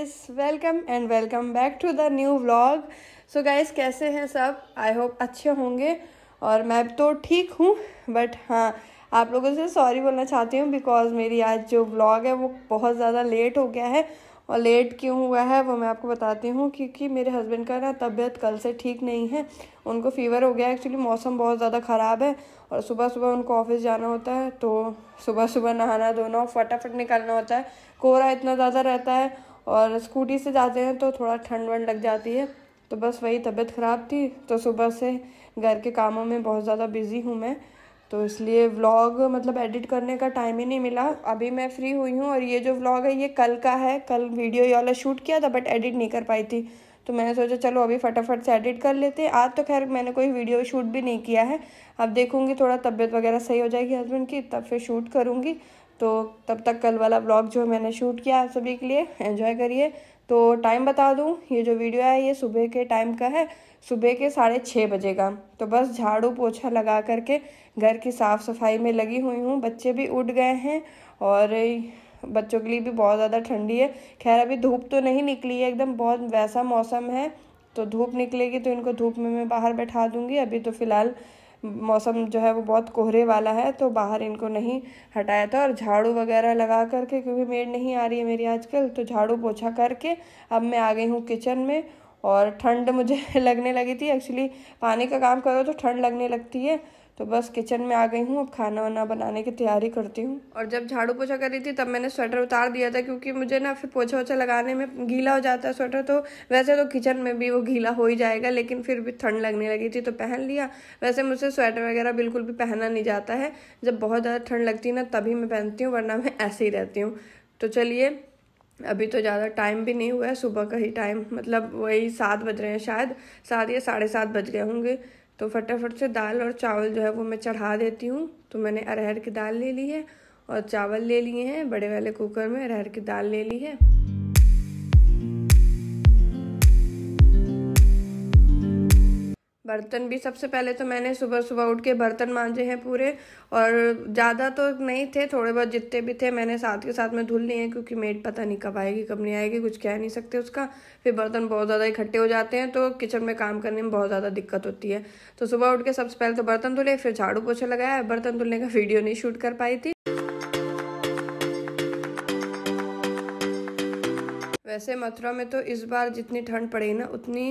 guys welcome and welcome back to the new vlog so guys कैसे हैं सब I hope अच्छे होंगे और मैं तो ठीक हूँ बट हाँ आप लोगों से सॉरी बोलना चाहती हूँ बिकॉज मेरी आज जो व्लॉग है वो बहुत ज़्यादा लेट हो गया है और लेट क्यों हुआ है वो मैं आपको बताती हूँ क्योंकि मेरे हस्बैंड का ना तबीयत कल से ठीक नहीं है उनको फ़ीवर हो गया एक्चुअली मौसम बहुत ज़्यादा ख़राब है और सुबह सुबह उनको ऑफिस जाना होता है तो सुबह सुबह नहाना धोना फटाफट निकालना होता है कोहरा इतना ज़्यादा रहता है और स्कूटी से जाते हैं तो थोड़ा ठंड वंड लग जाती है तो बस वही तबीयत ख़राब थी तो सुबह से घर के कामों में बहुत ज़्यादा बिज़ी हूँ मैं तो इसलिए व्लॉग मतलब एडिट करने का टाइम ही नहीं मिला अभी मैं फ्री हुई हूँ और ये जो व्लॉग है ये कल का है कल वीडियो ये वाला शूट किया था बट एडिट नहीं कर पाई थी तो मैंने सोचा चलो अभी फटाफट से एडिट कर लेते हैं आज तो खैर मैंने कोई वीडियो शूट भी नहीं किया है अब देखूँगी थोड़ा तबीयत वगैरह सही हो जाएगी हस्बैंड की तब फिर शूट करूँगी तो तब तक कल वाला ब्लॉग जो मैंने शूट किया आप सभी के लिए एंजॉय करिए तो टाइम बता दूँ ये जो वीडियो है ये सुबह के टाइम का है सुबह के साढ़े छः बजे का तो बस झाड़ू पोछा लगा करके घर की साफ़ सफाई में लगी हुई हूँ बच्चे भी उठ गए हैं और बच्चों के लिए भी बहुत ज़्यादा ठंडी है खैर अभी धूप तो नहीं निकली है एकदम बहुत वैसा मौसम है तो धूप निकलेगी तो इनको धूप में मैं बाहर बैठा दूँगी अभी तो फ़िलहाल मौसम जो है वो बहुत कोहरे वाला है तो बाहर इनको नहीं हटाया था और झाड़ू वगैरह लगा करके क्योंकि मेड नहीं आ रही है मेरी आजकल तो झाड़ू पोछा करके अब मैं आ गई हूँ किचन में और ठंड मुझे लगने लगी थी एक्चुअली पानी का काम करो तो ठंड लगने लगती है तो बस किचन में आ गई हूँ अब खाना वाना बनाने की तैयारी करती हूँ और जब झाड़ू पोछा करी थी तब मैंने स्वेटर उतार दिया था क्योंकि मुझे ना फिर पोछा वोछा लगाने में गीला हो जाता है स्वेटर तो वैसे तो किचन में भी वो गीला हो ही जाएगा लेकिन फिर भी ठंड लगने लगी थी तो पहन लिया वैसे मुझसे स्वेटर वगैरह बिल्कुल भी पहना नहीं जाता है जब बहुत ज़्यादा ठंड लगती है ना तभी मैं पहनती हूँ वरना मैं ऐसे ही रहती हूँ तो चलिए अभी तो ज़्यादा टाइम भी नहीं हुआ है सुबह का ही टाइम मतलब वही सात बज रहे हैं शायद सात या साढ़े सात बज गए होंगे तो फटाफट से दाल और चावल जो है वो मैं चढ़ा देती हूँ तो मैंने अरहर की दाल ले ली है और चावल ले लिए हैं बड़े वाले कुकर में अरहर की दाल ले ली है बर्तन भी सबसे पहले तो मैंने सुबह सुबह उठ के बर्तन मांजे हैं पूरे और ज़्यादा तो नहीं थे थोड़े बहुत जितने भी थे मैंने साथ के साथ में धुल लिए हैं क्योंकि मेट पता नहीं कब आएगी कब नहीं आएगी कुछ कह नहीं सकते उसका फिर बर्तन बहुत ज़्यादा इकट्ठे हो जाते हैं तो किचन में काम करने में बहुत ज़्यादा दिक्कत होती है तो सुबह उठ के सबसे पहले तो बर्तन धुले फिर झाड़ू पोछा लगाया बर्तन धुलने का वीडियो नहीं शूट कर पाई थी वैसे मथुरा में तो इस बार जितनी ठंड पड़ी ना उतनी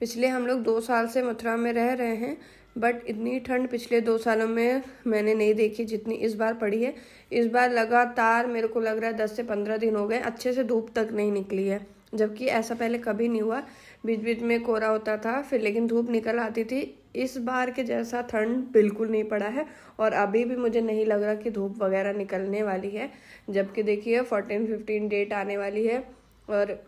पिछले हम लोग दो साल से मथुरा में रह रहे हैं बट इतनी ठंड पिछले दो सालों में मैंने नहीं देखी जितनी इस बार पड़ी है इस बार लगातार मेरे को लग रहा है दस से पंद्रह दिन हो गए अच्छे से धूप तक नहीं निकली है जबकि ऐसा पहले कभी नहीं हुआ बीच बीच में कोहरा होता था फिर लेकिन धूप निकल आती थी इस बार के जैसा ठंड बिल्कुल नहीं पड़ा है और अभी भी मुझे नहीं लग रहा कि धूप वगैरह निकलने वाली है जबकि देखिए फोर्टीन फिफ्टीन डेट आने वाली है और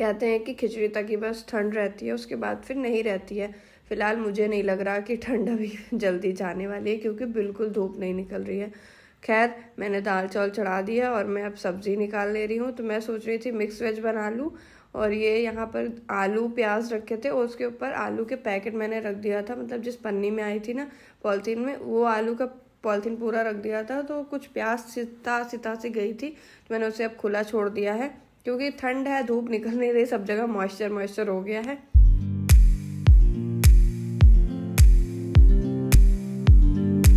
कहते हैं कि खिचड़ी तक ही बस ठंड रहती है उसके बाद फिर नहीं रहती है फ़िलहाल मुझे नहीं लग रहा कि ठंड अभी जल्दी जाने वाली है क्योंकि बिल्कुल धूप नहीं निकल रही है खैर मैंने दाल चावल चढ़ा दिया और मैं अब सब्ज़ी निकाल ले रही हूँ तो मैं सोच रही थी मिक्स वेज बना लूँ और ये यहाँ पर आलू प्याज रखे थे और उसके ऊपर आलू के पैकेट मैंने रख दिया था मतलब जिस पन्नी में आई थी ना पॉलिथीन में वो आलू का पॉलीथीन पूरा रख दिया था तो कुछ प्याज सिता सिता से गई थी तो मैंने उसे अब खुला छोड़ दिया है क्योंकि ठंड है धूप निकलने रही सब जगह मॉइस्चर मॉइस्चर हो गया है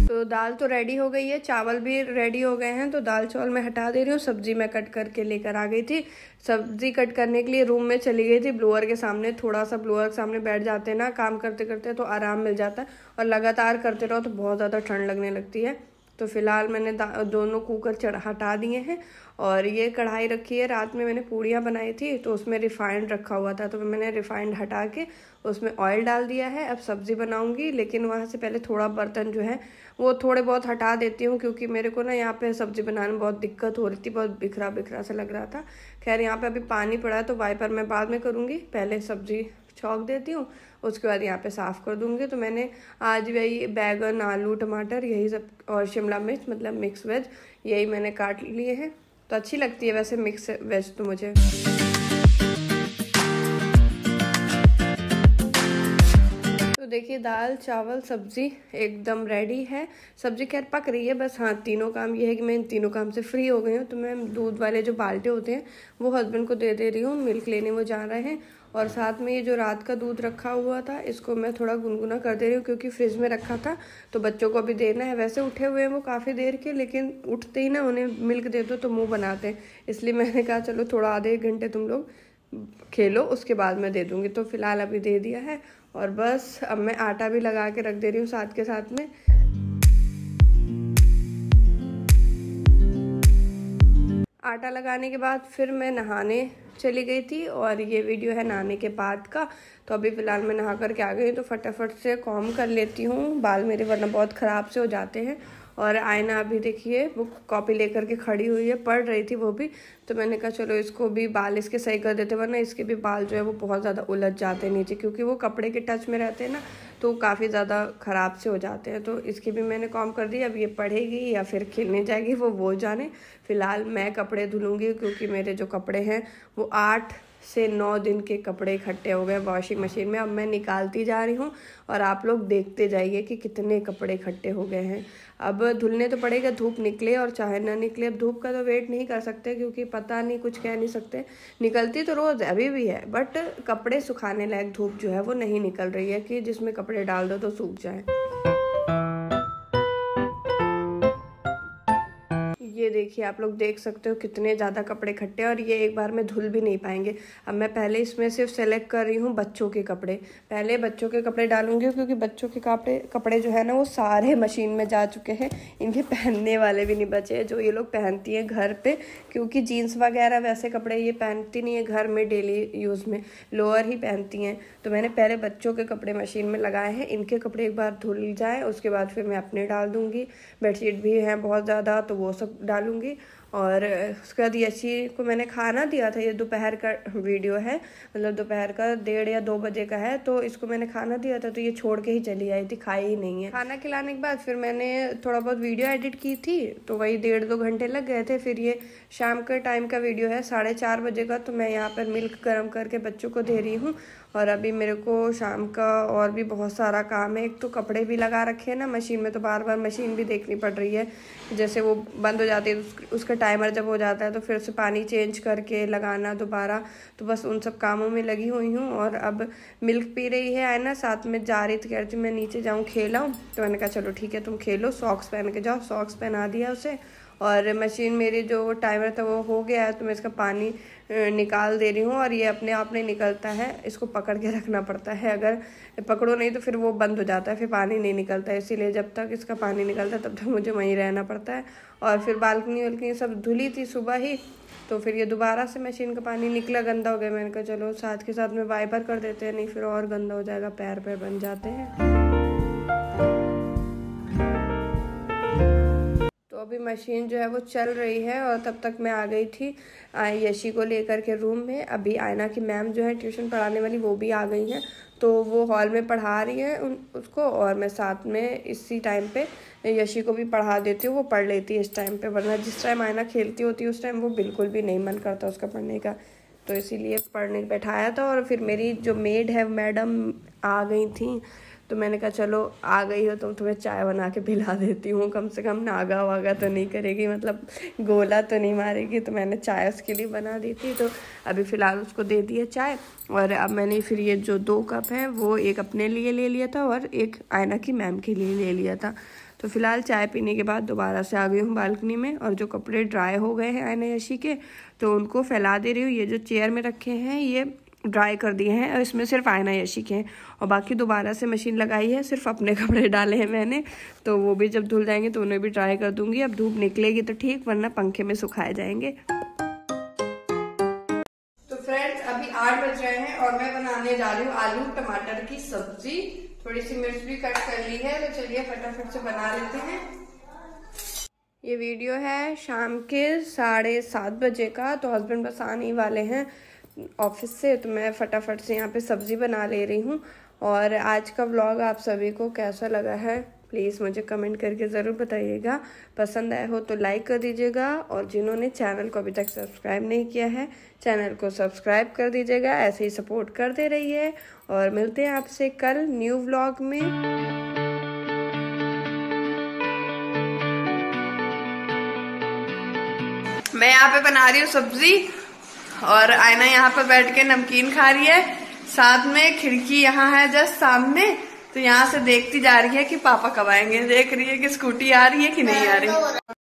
तो दाल तो रेडी हो गई है चावल भी रेडी हो गए हैं तो दाल चावल मैं हटा दे रही हूँ सब्जी मैं कट करके लेकर आ गई थी सब्जी कट करने के लिए रूम में चली गई थी ब्लोअर के सामने थोड़ा सा ब्लोअर के सामने बैठ जाते हैं ना काम करते करते तो आराम मिल जाता है और लगातार करते रहो तो बहुत ज़्यादा ठंड लगने लगती है तो फ़िलहाल मैंने दोनों कुकर चढ़ा हटा दिए हैं और ये कढ़ाई रखी है रात में मैंने पूड़ियाँ बनाई थी तो उसमें रिफ़ाइंड रखा हुआ था तो मैंने रिफ़ाइंड हटा के उसमें ऑयल डाल दिया है अब सब्ज़ी बनाऊंगी लेकिन वहाँ से पहले थोड़ा बर्तन जो है वो थोड़े बहुत हटा देती हूँ क्योंकि मेरे को ना यहाँ पर सब्ज़ी बनाने में बहुत दिक्कत हो रही थी बहुत बिखरा बिखरा सा लग रहा था खैर यहाँ पर अभी पानी पड़ा है तो वाइपर मैं बाद में करूँगी पहले सब्ज़ी छोंक देती हूँ उसके बाद यहाँ पे साफ़ कर दूँगी तो मैंने आज वही बैगन आलू टमाटर यही सब और शिमला मिर्च मतलब मिक्स वेज यही मैंने काट लिए हैं तो अच्छी लगती है वैसे मिक्स वेज तो मुझे देखिए दाल चावल सब्ज़ी एकदम रेडी है सब्ज़ी खैर पक रही है बस हाँ तीनों काम ये है कि मैं इन तीनों काम से फ्री हो गई हूँ तो मैं दूध वाले जो बाल्टे होते हैं वो हस्बैंड को दे दे रही हूँ मिल्क लेने वो जा रहे हैं और साथ में ये जो रात का दूध रखा हुआ था इसको मैं थोड़ा गुनगुना कर दे रही हूँ क्योंकि फ्रिज में रखा था तो बच्चों को अभी देना है वैसे उठे हुए हैं वो काफ़ी देर के लेकिन उठते ही ना उन्हें मिल्क दे दो तो मुँह बनाते हैं इसलिए मैंने कहा चलो थोड़ा आधे एक घंटे तुम लोग खेलो उसके बाद मैं दे दूँगी तो फ़िलहाल अभी दे दिया है और बस अब मैं आटा भी लगा के रख दे रही हूँ साथ के साथ में आटा लगाने के बाद फिर मैं नहाने चली गई थी और ये वीडियो है नहाने के बाद का तो अभी फ़िलहाल मैं नहा करके आ गई तो फटाफट से कॉम कर लेती हूँ बाल मेरे वरना बहुत ख़राब से हो जाते हैं और आयना अभी देखिए बुक कॉपी लेकर के खड़ी हुई है पढ़ रही थी वो भी तो मैंने कहा चलो इसको भी बाल इसके सही कर देते वरना इसके भी बाल जो है वो बहुत ज़्यादा उलझ जाते हैं नीचे क्योंकि वो कपड़े के टच में रहते हैं ना तो काफ़ी ज़्यादा ख़राब से हो जाते हैं तो इसकी भी मैंने काम कर दी अब ये पढ़ेगी या फिर खेलने जाएगी वो वो जाने फ़िलहाल मैं कपड़े धुलूँगी क्योंकि मेरे जो कपड़े हैं वो आठ से नौ दिन के कपड़े इकट्ठे हो गए वॉशिंग मशीन में अब मैं निकालती जा रही हूँ और आप लोग देखते जाइए कि कितने कपड़े इकट्ठे हो गए हैं अब धुलने तो पड़ेगा धूप निकले और चाहे ना निकले अब धूप का तो वेट नहीं कर सकते क्योंकि पता नहीं कुछ कह नहीं सकते निकलती तो रोज़ अभी भी है बट कपड़े सुखाने लायक धूप जो है वो नहीं निकल रही है कि जिसमें कपड़े डाल दो तो सूख जाए देखिए आप लोग देख सकते हो कितने ज़्यादा कपड़े इकट्ठे और ये एक बार में धुल भी नहीं पाएंगे अब मैं पहले इसमें सिर्फ सेलेक्ट कर रही हूँ बच्चों के कपड़े पहले बच्चों के कपड़े डालूंगी क्योंकि बच्चों के कपड़े कपड़े जो है ना वो सारे मशीन में जा चुके हैं इनके पहनने वाले भी नहीं बचे जो ये लोग पहनती हैं घर पर क्योंकि जीन्स वगैरह वैसे कपड़े ये पहनती नहीं है घर में डेली यूज़ में लोअर ही पहनती हैं तो मैंने पहले बच्चों के कपड़े मशीन में लगाए हैं इनके कपड़े एक बार धुल जाएँ उसके बाद फिर मैं अपने डाल दूँगी बेडशीट भी हैं बहुत ज़्यादा तो वो सब डालूँ करूँगी और उसके बाद यशी को मैंने खाना दिया था ये दोपहर का वीडियो है मतलब दोपहर का डेढ़ या दो बजे का है तो इसको मैंने खाना दिया था तो ये छोड़ के ही चली आई थी खाई ही नहीं है खाना खिलाने के बाद फिर मैंने थोड़ा बहुत वीडियो एडिट की थी तो वही डेढ़ दो घंटे लग गए थे फिर ये शाम के टाइम का वीडियो है साढ़े चार बजे का तो मैं यहाँ पर मिल्क गर्म करके बच्चों को दे रही हूँ और अभी मेरे को शाम का और भी बहुत सारा काम है एक तो कपड़े भी लगा रखे हैं ना मशीन में तो बार बार मशीन भी देखनी पड़ रही है जैसे वो बंद हो जाती है तो उसका टाइमर जब हो जाता है तो फिर उसे पानी चेंज करके लगाना दोबारा तो बस उन सब कामों में लगी हुई हूँ और अब मिल्क पी रही है ना साथ में जा रही थी कह रही थी मैं नीचे जाऊँ हूँ तो मैंने कहा चलो ठीक है तुम खेलो सॉक्स पहन के जाओ सॉक्स पहना दिया उसे और मशीन मेरे जो टाइमर था वो हो गया है तो मैं इसका पानी निकाल दे रही हूँ और ये अपने आप नहीं निकलता है इसको पकड़ के रखना पड़ता है अगर पकड़ो नहीं तो फिर वो बंद हो जाता है फिर पानी नहीं निकलता है इसीलिए जब तक इसका पानी निकलता है तब तक मुझे वहीं रहना पड़ता है और फिर बालकनी वालकनी सब धुली थी सुबह ही तो फिर ये दोबारा से मशीन का पानी निकला गंदा हो गया मैंने कहा चलो साथ के साथ में वाइपर कर देते हैं नहीं फिर और गंदा हो जाएगा पैर पैर बन जाते हैं अभी मशीन जो है वो चल रही है और तब तक मैं आ गई थी यशी को लेकर के रूम में अभी आयना की मैम जो है ट्यूशन पढ़ाने वाली वो भी आ गई हैं तो वो हॉल में पढ़ा रही है उन उसको और मैं साथ में इसी टाइम पे यशी को भी पढ़ा देती हूँ वो पढ़ लेती है इस टाइम पे वरना जिस टाइम आयना खेलती होती है उस टाइम वो बिल्कुल भी नहीं मन करता उसका पढ़ने का तो इसीलिए पढ़ने बैठाया था और फिर मेरी जो मेड है मैडम आ गई थी तो मैंने कहा चलो आ गई हो तो तुम्हें चाय बना के पिला देती हूँ कम से कम नागा वागा तो नहीं करेगी मतलब गोला तो नहीं मारेगी तो मैंने चाय उसके लिए बना दी थी तो अभी फ़िलहाल उसको दे दिया चाय और अब मैंने फिर ये जो दो कप हैं वो एक अपने लिए ले लिया था और एक आयना की मैम के लिए ले लिया था तो फिलहाल चाय पीने के बाद दोबारा से आ गई हूँ बालकनी में और जो कपड़े ड्राई हो गए हैं आयनायशी के तो उनको फैला दे रही हूँ ये जो चेयर में रखे हैं ये ड्राई कर दिए हैं और इसमें सिर्फ आयना यशी के हैं और बाकी दोबारा से मशीन लगाई है सिर्फ अपने कपड़े डाले हैं मैंने तो वो भी जब धुल जाएंगे तो उन्हें भी ड्राई कर दूंगी अब धूप निकलेगी तो ठीक वरना पंखे में सुखाए जाएंगे तो फ्रेंड्स अभी आठ बज रहे हैं और मैं बनाने जा रही हूँ आलू टमाटर की सब्जी थोड़ी सी मिर्च भी कट कर ली है तो चलिए फटाफट से बना लेते हैं ये वीडियो है शाम के साढ़े सात बजे का तो हस्बैंड बस आने वाले हैं ऑफिस से तो मैं फटाफट से यहाँ पे सब्ज़ी बना ले रही हूँ और आज का व्लॉग आप सभी को कैसा लगा है प्लीज़ मुझे कमेंट करके ज़रूर बताइएगा पसंद आया हो तो लाइक कर दीजिएगा और जिन्होंने चैनल को अभी तक सब्सक्राइब नहीं किया है चैनल को सब्सक्राइब कर दीजिएगा ऐसे ही सपोर्ट करते रहिए और मिलते हैं आपसे कल न्यू व्लॉग में मैं यहाँ पे बना रही हूँ सब्जी और आयना यहाँ पे बैठ के नमकीन खा रही है साथ में खिड़की यहाँ है जस्ट सामने तो यहाँ से देखती जा रही है कि पापा कब आएंगे देख रही है कि स्कूटी आ रही है कि नहीं आ रही